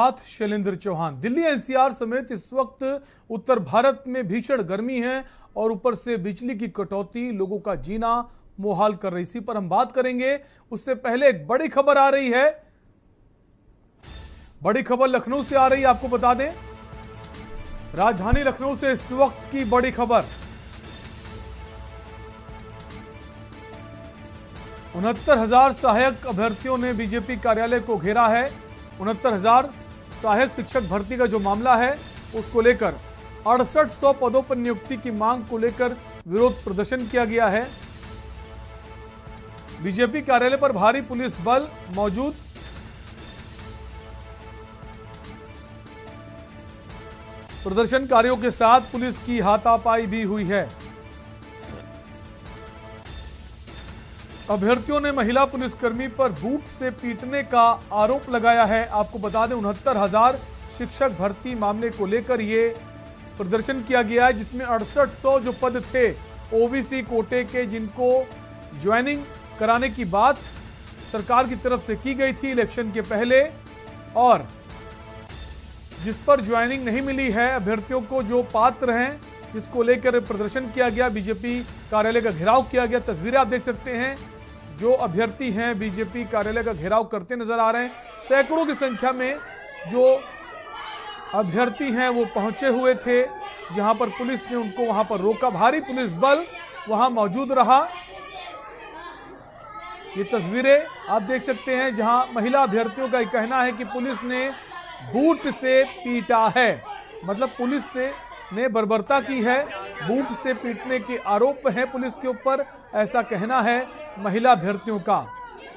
साथ शैलेंद्र चौहान दिल्ली एनसीआर समेत इस वक्त उत्तर भारत में भीषण गर्मी है और ऊपर से बिजली की कटौती लोगों का जीना मोहाल कर रही इसी पर हम बात करेंगे उससे पहले एक बड़ी खबर आ रही है बड़ी खबर लखनऊ से आ रही है आपको बता दें राजधानी लखनऊ से इस वक्त की बड़ी खबर उनहत्तर हजार सहायक अभ्यर्थियों ने बीजेपी कार्यालय को घेरा है उनहत्तर हजार सहायक शिक्षक भर्ती का जो मामला है उसको लेकर अड़सठ सौ पदों पर नियुक्ति की मांग को लेकर विरोध प्रदर्शन किया गया है बीजेपी कार्यालय पर भारी पुलिस बल मौजूद प्रदर्शनकारियों के साथ पुलिस की हाथापाई भी हुई है अभ्यर्थियों ने महिला पुलिसकर्मी पर बूट से पीटने का आरोप लगाया है आपको बता दें उनहत्तर हजार शिक्षक भर्ती मामले को लेकर ये प्रदर्शन किया गया है जिसमें अड़सठ सौ जो पद थे ओबीसी कोटे के जिनको ज्वाइनिंग कराने की बात सरकार की तरफ से की गई थी इलेक्शन के पहले और जिस पर ज्वाइनिंग नहीं मिली है अभ्यर्थियों को जो पात्र हैं इसको लेकर प्रदर्शन किया गया बीजेपी कार्यालय का घेराव किया गया तस्वीरें आप देख सकते हैं जो अभ्यर्थी हैं बीजेपी कार्यालय का घेराव करते नजर आ रहे हैं सैकड़ों की संख्या में जो अभ्यर्थी हैं वो पहुंचे हुए थे जहां पर पुलिस ने उनको वहां पर रोका भारी पुलिस बल वहां मौजूद रहा ये तस्वीरें आप देख सकते हैं जहां महिला अभ्यर्थियों का कहना है कि पुलिस ने बूट से पीटा है मतलब पुलिस से ने बर्बरता की है बूट से पीटने के आरोप हैं पुलिस के ऊपर ऐसा कहना है महिला अभ्यर्थियों का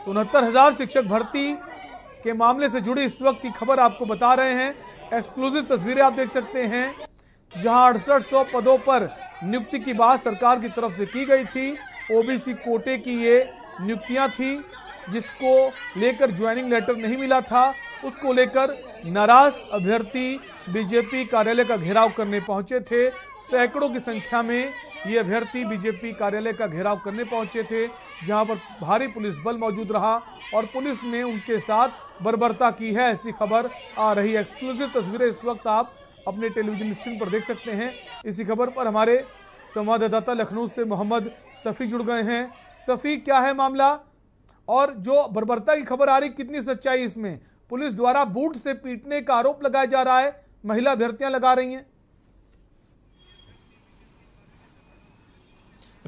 तो उनहत्तर हजार शिक्षक भर्ती के मामले से जुड़ी इस वक्त की खबर आपको बता रहे हैं एक्सक्लूसिव तस्वीरें आप देख सकते हैं जहां अड़सठ सौ पदों पर नियुक्ति की बात सरकार की तरफ से की गई थी ओबीसी कोटे की ये नियुक्तियां थी जिसको लेकर ज्वाइनिंग लेटर नहीं मिला था उसको लेकर नाराज अभ्यर्थी बीजेपी कार्यालय का घेराव करने पहुंचे थे सैकड़ों की संख्या में ये अभ्यर्थी बीजेपी कार्यालय का घेराव करने पहुंचे थे जहां पर भारी पुलिस बल मौजूद रहा और पुलिस ने उनके साथ बर्बरता की है ऐसी खबर आ रही है एक्सक्लूसिव तस्वीरें इस वक्त आप अपने टेलीविजन स्क्रीन पर देख सकते हैं इसी खबर पर हमारे संवाददाता लखनऊ से मोहम्मद सफ़ी जुड़ गए हैं सफ़ी क्या है मामला और जो बर्बरता की खबर आ रही कितनी सच्चाई इसमें पुलिस द्वारा बूट से पीटने का आरोप लगाया जा रहा है महिला अभ्यर्थियां लगा रही हैं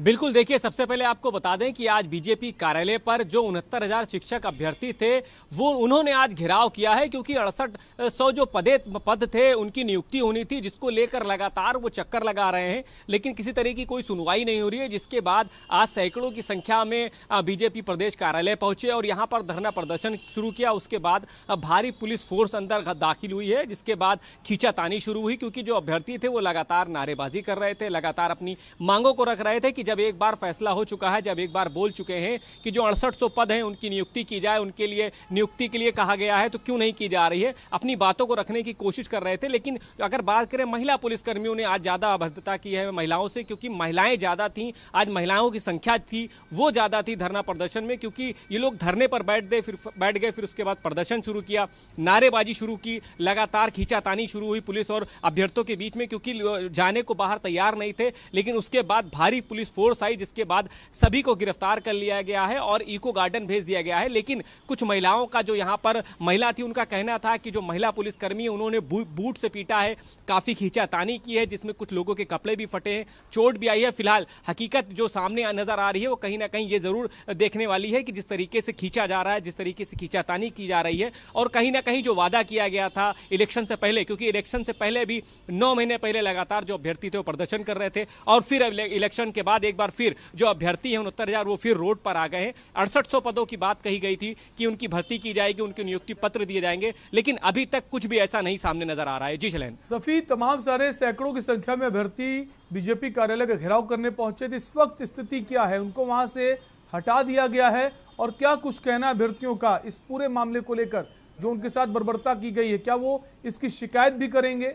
बिल्कुल देखिए सबसे पहले आपको बता दें कि आज बीजेपी कार्यालय पर जो उनहत्तर हजार शिक्षक अभ्यर्थी थे वो उन्होंने आज घेराव किया है क्योंकि अड़सठ सौ जो पदे पद थे उनकी नियुक्ति होनी थी जिसको लेकर लगातार वो चक्कर लगा रहे हैं लेकिन किसी तरह की कोई सुनवाई नहीं हो रही है जिसके बाद आज सैकड़ों की संख्या में बीजेपी प्रदेश कार्यालय पहुंचे और यहाँ पर धरना प्रदर्शन शुरू किया उसके बाद भारी पुलिस फोर्स अंदर दाखिल हुई है जिसके बाद खींचातानी शुरू हुई क्योंकि जो अभ्यर्थी थे वो लगातार नारेबाजी कर रहे थे लगातार अपनी मांगों को रख रहे थे कि जब एक बार फैसला हो चुका है जब एक बार बोल चुके हैं कि जो अड़सठ पद हैं उनकी नियुक्ति की जाए उनके लिए नियुक्ति के लिए कहा गया है तो क्यों नहीं की जा रही है अपनी बातों को रखने की कोशिश कर रहे थे लेकिन अगर बात करें महिला पुलिसकर्मियों ने आज ज़्यादा अभद्रता की है महिलाओं से क्योंकि महिलाएं ज़्यादा थीं आज महिलाओं की संख्या थी वो ज़्यादा थी धरना प्रदर्शन में क्योंकि ये लोग धरने पर बैठ गए फिर बैठ गए फिर उसके बाद प्रदर्शन शुरू किया नारेबाजी शुरू की लगातार खींचातानी शुरू हुई पुलिस और अभ्यर्थियों के बीच में क्योंकि जाने को बाहर तैयार नहीं थे लेकिन उसके बाद भारी पुलिस फोर्स आई जिसके बाद सभी को गिरफ्तार कर लिया गया है और इको गार्डन भेज दिया गया है लेकिन कुछ महिलाओं का जो यहाँ पर महिला थी उनका कहना था कि जो महिला पुलिसकर्मी है उन्होंने बूट से पीटा है काफ़ी खींचातानी की है जिसमें कुछ लोगों के कपड़े भी फटे हैं चोट भी आई है फिलहाल हकीकत जो सामने नज़र आ रही है वो कहीं ना कहीं ये ज़रूर देखने वाली है कि जिस तरीके से खींचा जा रहा है जिस तरीके से खींचातानी की जा रही है और कहीं ना कहीं जो वादा किया गया था इलेक्शन से पहले क्योंकि इलेक्शन से पहले भी नौ महीने पहले लगातार जो अभ्यर्थी थे वो प्रदर्शन कर रहे थे और फिर इलेक्शन के बाद एक बार फिर जो अभ्यर्थी हैं उनहत्तर हज़ार वो फिर रोड पर आ गए हैं अड़सठ पदों की बात कही गई थी कि उनकी भर्ती की जाएगी उनके नियुक्ति पत्र दिए जाएंगे लेकिन अभी तक कुछ भी ऐसा नहीं सामने नजर आ रहा है जी शलैन सफी तमाम सारे सैकड़ों की संख्या में अभ्यर्थी बीजेपी कार्यालय का घेराव करने पहुंचे थे इस वक्त स्थिति क्या है उनको वहां से हटा दिया गया है और क्या कुछ कहना है अभ्यर्थियों का इस पूरे मामले को लेकर जो उनके साथ बर्बरता की गई है क्या वो इसकी शिकायत भी करेंगे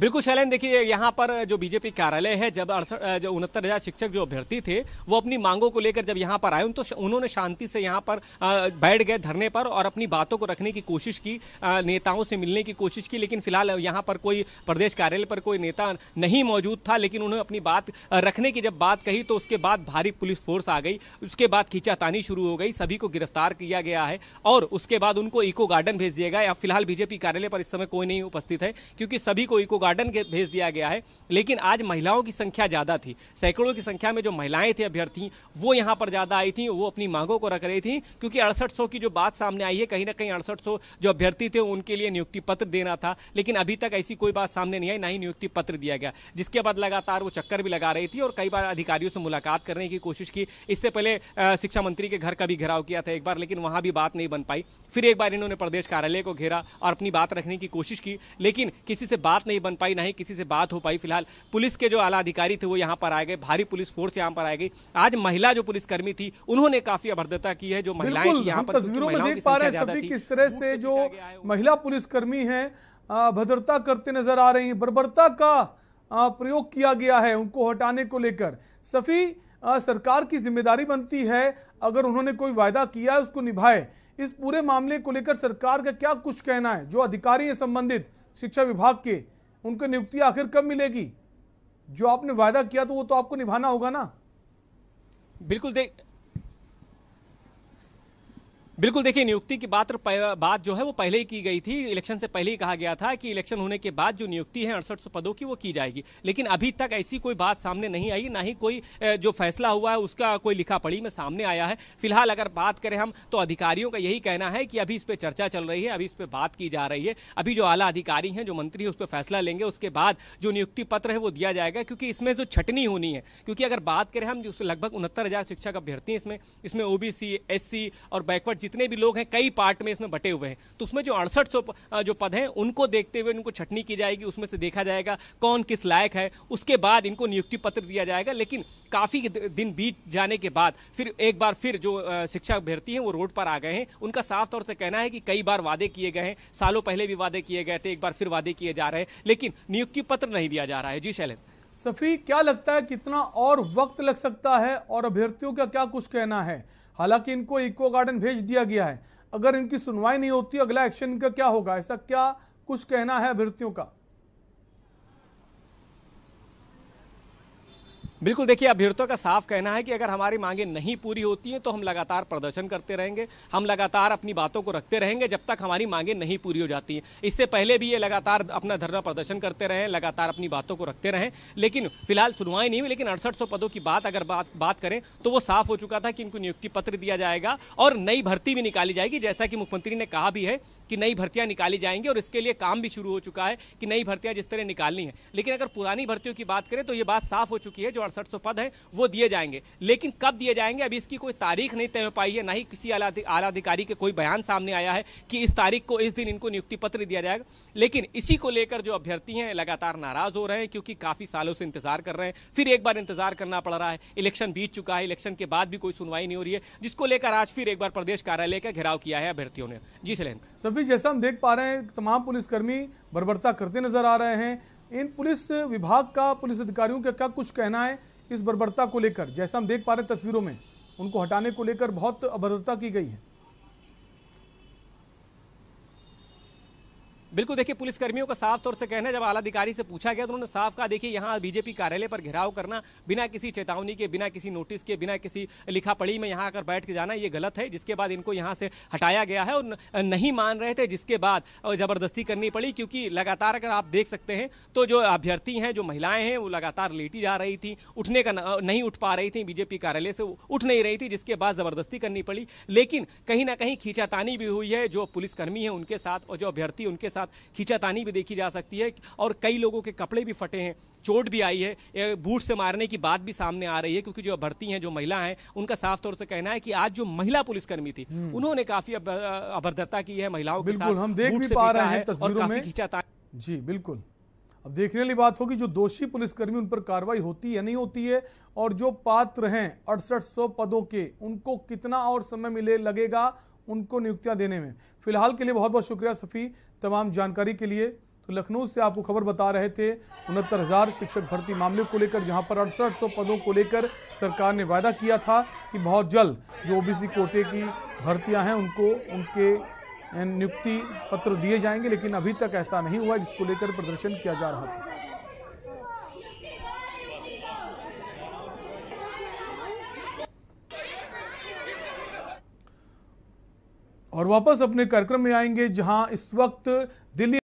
बिल्कुल शैलेन देखिए यहाँ पर जो बीजेपी कार्यालय है जब अड़सठ जो उनहत्तर हजार शिक्षक जो अभ्यर्थी थे वो अपनी मांगों को लेकर जब यहाँ पर आए तो उन्होंने शांति से यहाँ पर बैठ गए धरने पर और अपनी बातों को रखने की कोशिश की नेताओं से मिलने की कोशिश की लेकिन फिलहाल यहाँ पर कोई प्रदेश कार्यालय पर कोई नेता नहीं मौजूद था लेकिन उन्होंने अपनी बात रखने की जब बात कही तो उसके बाद भारी पुलिस फोर्स आ गई उसके बाद खींचातानी शुरू हो गई सभी को गिरफ्तार किया गया है और उसके बाद उनको इको गार्डन भेज दिया गया फिलहाल बीजेपी कार्यालय पर इस समय कोई नहीं उपस्थित है क्योंकि सभी को इको के भेज दिया गया है लेकिन आज महिलाओं की संख्या ज़्यादा थी सैकड़ों की संख्या में जो महिलाएं थी अभ्यर्थी वो यहाँ पर ज़्यादा आई थी वो अपनी मांगों को रख रही थी क्योंकि अड़सठ की जो बात सामने आई है कहीं ना कहीं अड़सठ जो अभ्यर्थी थे उनके लिए नियुक्ति पत्र देना था लेकिन अभी तक ऐसी कोई बात सामने नहीं आई ना ही नियुक्ति पत्र दिया गया जिसके बाद लगातार वो चक्कर भी लगा रही थी और कई बार अधिकारियों से मुलाकात करने की कोशिश की इससे पहले शिक्षा मंत्री के घर का भी घेराव किया था एक बार लेकिन वहाँ भी बात नहीं बन पाई फिर एक बार इन्होंने प्रदेश कार्यालय को घेरा और अपनी बात रखने की कोशिश की लेकिन किसी से बात नहीं बन पाई ना ही किसी से बात हो पाई फिलहाल पुलिस के जो आला अधिकारी थे वो यहाँ पर आए गए भारी पुलिस फोर्स यहाँ पर आए गई आज महिला जो पुलिसकर्मी थी उन्होंने काफी अभद्रता की है जो महिलाएं यहाँ पर तस्वीरों में देख पा रहे हैं किस तरह से जो महिला पुलिसकर्मी है भद्रता करते नजर आ रही बर्बरता का प्रयोग किया गया है उनको हटाने को लेकर सफी सरकार की जिम्मेदारी बनती है अगर उन्होंने कोई वायदा किया है उसको निभाए इस पूरे मामले को लेकर सरकार का क्या कुछ कहना है जो अधिकारी हैं संबंधित शिक्षा विभाग के उनको नियुक्ति आखिर कब मिलेगी जो आपने वायदा किया तो वो तो आपको निभाना होगा ना बिल्कुल देख बिल्कुल देखिए नियुक्ति की बात बात जो है वो पहले ही की गई थी इलेक्शन से पहले ही कहा गया था कि इलेक्शन होने के बाद जो नियुक्ति है अड़सठ सौ पदों की वो की जाएगी लेकिन अभी तक ऐसी कोई बात सामने नहीं आई ना ही कोई जो फैसला हुआ है उसका कोई लिखा पढ़ी में सामने आया है फिलहाल अगर बात करें हम तो अधिकारियों का यही कहना है कि अभी इस पर चर्चा चल रही है अभी इस पर बात की जा रही है अभी जो आला अधिकारी हैं जो मंत्री है उस पर फैसला लेंगे उसके बाद जो नियुक्ति पत्र है वो दिया जाएगा क्योंकि इसमें जो छटनी होनी है क्योंकि अगर बात करें हम जो लगभग उनहत्तर हज़ार शिक्षक अभ्यर्थी हैं इसमें इसमें ओ बी और बैकवर्ड जितने भी लोग हैं कई पार्ट में इसमें बटे हुए हैं तो उसमें जो अड़सठ जो पद हैं उनको देखते हुए उनको छटनी की जाएगी उसमें से देखा जाएगा कौन किस लायक है उसके बाद इनको नियुक्ति पत्र दिया जाएगा लेकिन काफ़ी दिन बीत जाने के बाद फिर एक बार फिर जो शिक्षा अभ्यर्थी हैं वो रोड पर आ गए हैं उनका साफ तौर से कहना है कि कई बार वादे किए गए हैं सालों पहले भी वादे किए गए थे एक बार फिर वादे किए जा रहे हैं लेकिन नियुक्ति पत्र नहीं दिया जा रहा है जी शैलेन्द्र सफ़ी क्या लगता है कितना और वक्त लग सकता है और अभ्यर्थियों का क्या कुछ कहना है हालांकि इनको इको गार्डन भेज दिया गया है अगर इनकी सुनवाई नहीं होती अगला एक्शन का क्या होगा ऐसा क्या कुछ कहना है अभ्यर्थियों का बिल्कुल देखिए अभ्यर्थियों का साफ कहना है कि अगर हमारी मांगे नहीं पूरी होती हैं तो हम लगातार प्रदर्शन करते रहेंगे हम लगातार अपनी बातों को रखते रहेंगे जब तक हमारी मांगे नहीं पूरी हो जाती हैं इससे पहले भी ये लगातार अपना धरना प्रदर्शन करते रहें लगातार अपनी बातों को रखते रहें लेकिन फिलहाल सुनवाई नहीं हुई लेकिन अड़सठ पदों की बात अगर बात बात करें तो वो साफ हो चुका था कि इनको नियुक्ति पत्र दिया जाएगा और नई भर्ती भी निकाली जाएगी जैसा कि मुख्यमंत्री ने कहा भी है कि नई भर्तियां निकाली जाएंगी और इसके लिए काम भी शुरू हो चुका है कि नई भर्तियां जिस तरह निकालनी है लेकिन अगर पुरानी भर्तियों की बात करें तो ये बात साफ हो चुकी है जो सड़सठ सौ पद हैं वो दिए जाएंगे लेकिन कब दिए जाएंगे अभी इसकी कोई तारीख नहीं तय हो पाई है ना ही किसी आला अधिकारी के कोई बयान सामने आया है कि इस तारीख को इस दिन इनको नियुक्ति पत्र दिया जाएगा लेकिन इसी को लेकर जो अभ्यर्थी हैं लगातार नाराज हो रहे हैं क्योंकि काफ़ी सालों से इंतजार कर रहे हैं फिर एक बार इंतजार करना पड़ रहा है इलेक्शन बीत चुका है इलेक्शन के बाद भी कोई सुनवाई नहीं हो रही है जिसको लेकर आज फिर एक बार प्रदेश कार्यालय का घेराव किया है अभ्यर्थियों ने जी सलेन सभी जैसा हम देख पा रहे हैं तमाम पुलिसकर्मी बर्बरता करते नजर आ रहे हैं इन पुलिस विभाग का पुलिस अधिकारियों का क्या कुछ कहना है इस बर्बरता को लेकर जैसा हम देख पा रहे तस्वीरों में उनको हटाने को लेकर बहुत अभद्रता की गई है बिल्कुल देखिए पुलिसकर्मियों का साफ तौर से कहना है जब आला अधिकारी से पूछा गया तो उन्होंने साफ कहा देखिए यहाँ बीजेपी कार्यालय पर घेराव करना बिना किसी चेतावनी के बिना किसी नोटिस के बिना किसी लिखा पढ़ी में यहाँ आकर बैठ के जाना ये गलत है जिसके बाद इनको यहाँ से हटाया गया है और नहीं मान रहे थे जिसके बाद ज़बरदस्ती करनी पड़ी क्योंकि लगातार अगर आप देख सकते हैं तो जो अभ्यर्थी हैं जो महिलाएं हैं वो लगातार लेटी जा रही थी उठने का नहीं उठ पा रही थी बीजेपी कार्यालय से उठ नहीं रही थी जिसके बाद ज़बरदस्ती करनी पड़ी लेकिन कहीं ना कहीं खींचातानी भी हुई है जो पुलिसकर्मी है उनके साथ और जो अभ्यर्थी उनके साथ साथ खींचातानी भी देखी जा सकती है और कई लोगों के कपड़े भी फटे हैं चोट भी आई है बूट से मारने की बात भी सामने आ रही है क्योंकि जो अभर्ती हैं जो महिला हैं उनका साफ तौर से कहना है कि आज जो महिला पुलिसकर्मी थी हम्म। उन्होंने काफी अभद्रता की है महिलाओं के साथ हम देख भी पा रहे हैं तस्वीरों में जी बिल्कुल अब देखने वाली बात होगी जो दोषी पुलिसकर्मी उन पर कार्रवाई होती है नहीं होती है और जो पात्र हैं अड़सठ पदों के उनको कितना और समय मिले लगेगा उनको नियुक्तियाँ देने में फिलहाल के लिए बहुत बहुत शुक्रिया सफ़ी तमाम जानकारी के लिए तो लखनऊ से आपको खबर बता रहे थे उनहत्तर हज़ार शिक्षक भर्ती मामले को लेकर जहां पर अड़सठ सौ पदों को लेकर सरकार ने वायदा किया था कि बहुत जल्द जो ओबीसी कोटे की भर्तियां हैं उनको उनके नियुक्ति पत्र दिए जाएंगे लेकिन अभी तक ऐसा नहीं हुआ जिसको लेकर प्रदर्शन किया जा रहा था और वापस अपने कार्यक्रम में आएंगे जहां इस वक्त दिल्ली